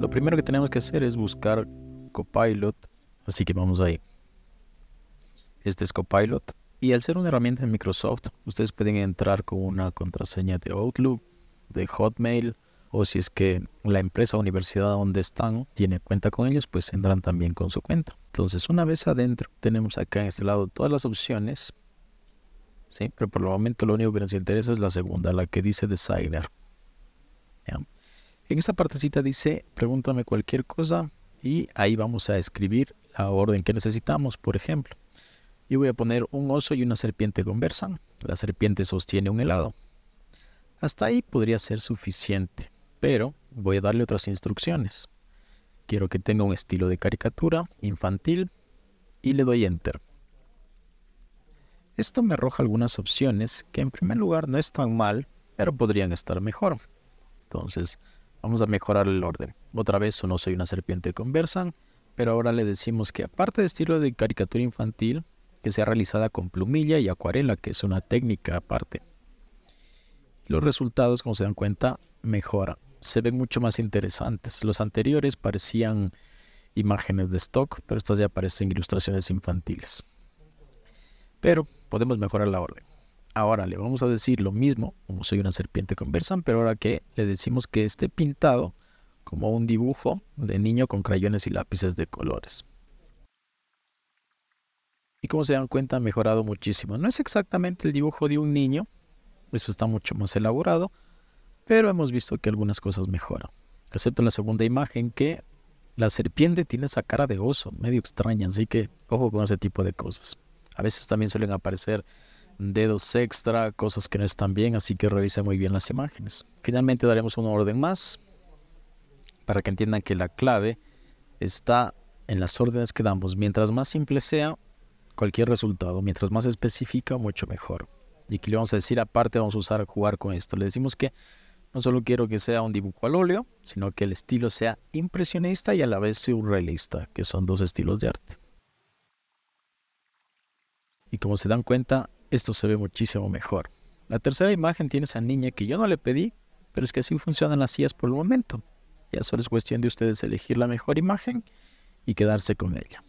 Lo primero que tenemos que hacer es buscar Copilot, así que vamos ahí. Este es Copilot. Y al ser una herramienta de Microsoft, ustedes pueden entrar con una contraseña de Outlook, de Hotmail, o si es que la empresa o universidad donde están tiene cuenta con ellos, pues entran también con su cuenta. Entonces, una vez adentro, tenemos acá en este lado todas las opciones, ¿sí? pero por el momento lo único que nos interesa es la segunda, la que dice Designer. En esta partecita dice, pregúntame cualquier cosa y ahí vamos a escribir la orden que necesitamos, por ejemplo. Yo voy a poner un oso y una serpiente conversan. La serpiente sostiene un helado. Hasta ahí podría ser suficiente, pero voy a darle otras instrucciones. Quiero que tenga un estilo de caricatura infantil y le doy Enter. Esto me arroja algunas opciones que en primer lugar no están mal, pero podrían estar mejor. Entonces Vamos a mejorar el orden. Otra vez, o no soy una serpiente conversan, pero ahora le decimos que aparte de estilo de caricatura infantil, que sea realizada con plumilla y acuarela, que es una técnica aparte. Los resultados, como se dan cuenta, mejoran. Se ven mucho más interesantes. Los anteriores parecían imágenes de stock, pero estas ya parecen ilustraciones infantiles. Pero podemos mejorar la orden. Ahora le vamos a decir lo mismo, como soy una serpiente conversan, pero ahora que le decimos que esté pintado como un dibujo de niño con crayones y lápices de colores. Y como se dan cuenta, ha mejorado muchísimo. No es exactamente el dibujo de un niño, eso está mucho más elaborado, pero hemos visto que algunas cosas mejoran. Excepto en la segunda imagen que la serpiente tiene esa cara de oso, medio extraña, así que ojo con ese tipo de cosas. A veces también suelen aparecer dedos extra, cosas que no están bien, así que revisa muy bien las imágenes. Finalmente daremos una orden más para que entiendan que la clave está en las órdenes que damos. Mientras más simple sea cualquier resultado, mientras más específica, mucho mejor. Y aquí le vamos a decir, aparte vamos a usar jugar con esto. Le decimos que no solo quiero que sea un dibujo al óleo, sino que el estilo sea impresionista y a la vez surrealista, que son dos estilos de arte. Y como se dan cuenta, esto se ve muchísimo mejor. La tercera imagen tiene esa niña que yo no le pedí, pero es que así funcionan las sillas por el momento. Ya solo es cuestión de ustedes elegir la mejor imagen y quedarse con ella.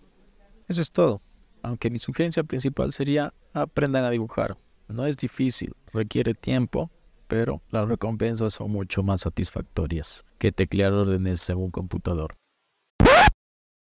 Eso es todo. Aunque mi sugerencia principal sería aprendan a dibujar. No es difícil, requiere tiempo, pero las recompensas son mucho más satisfactorias que teclear órdenes en un computador.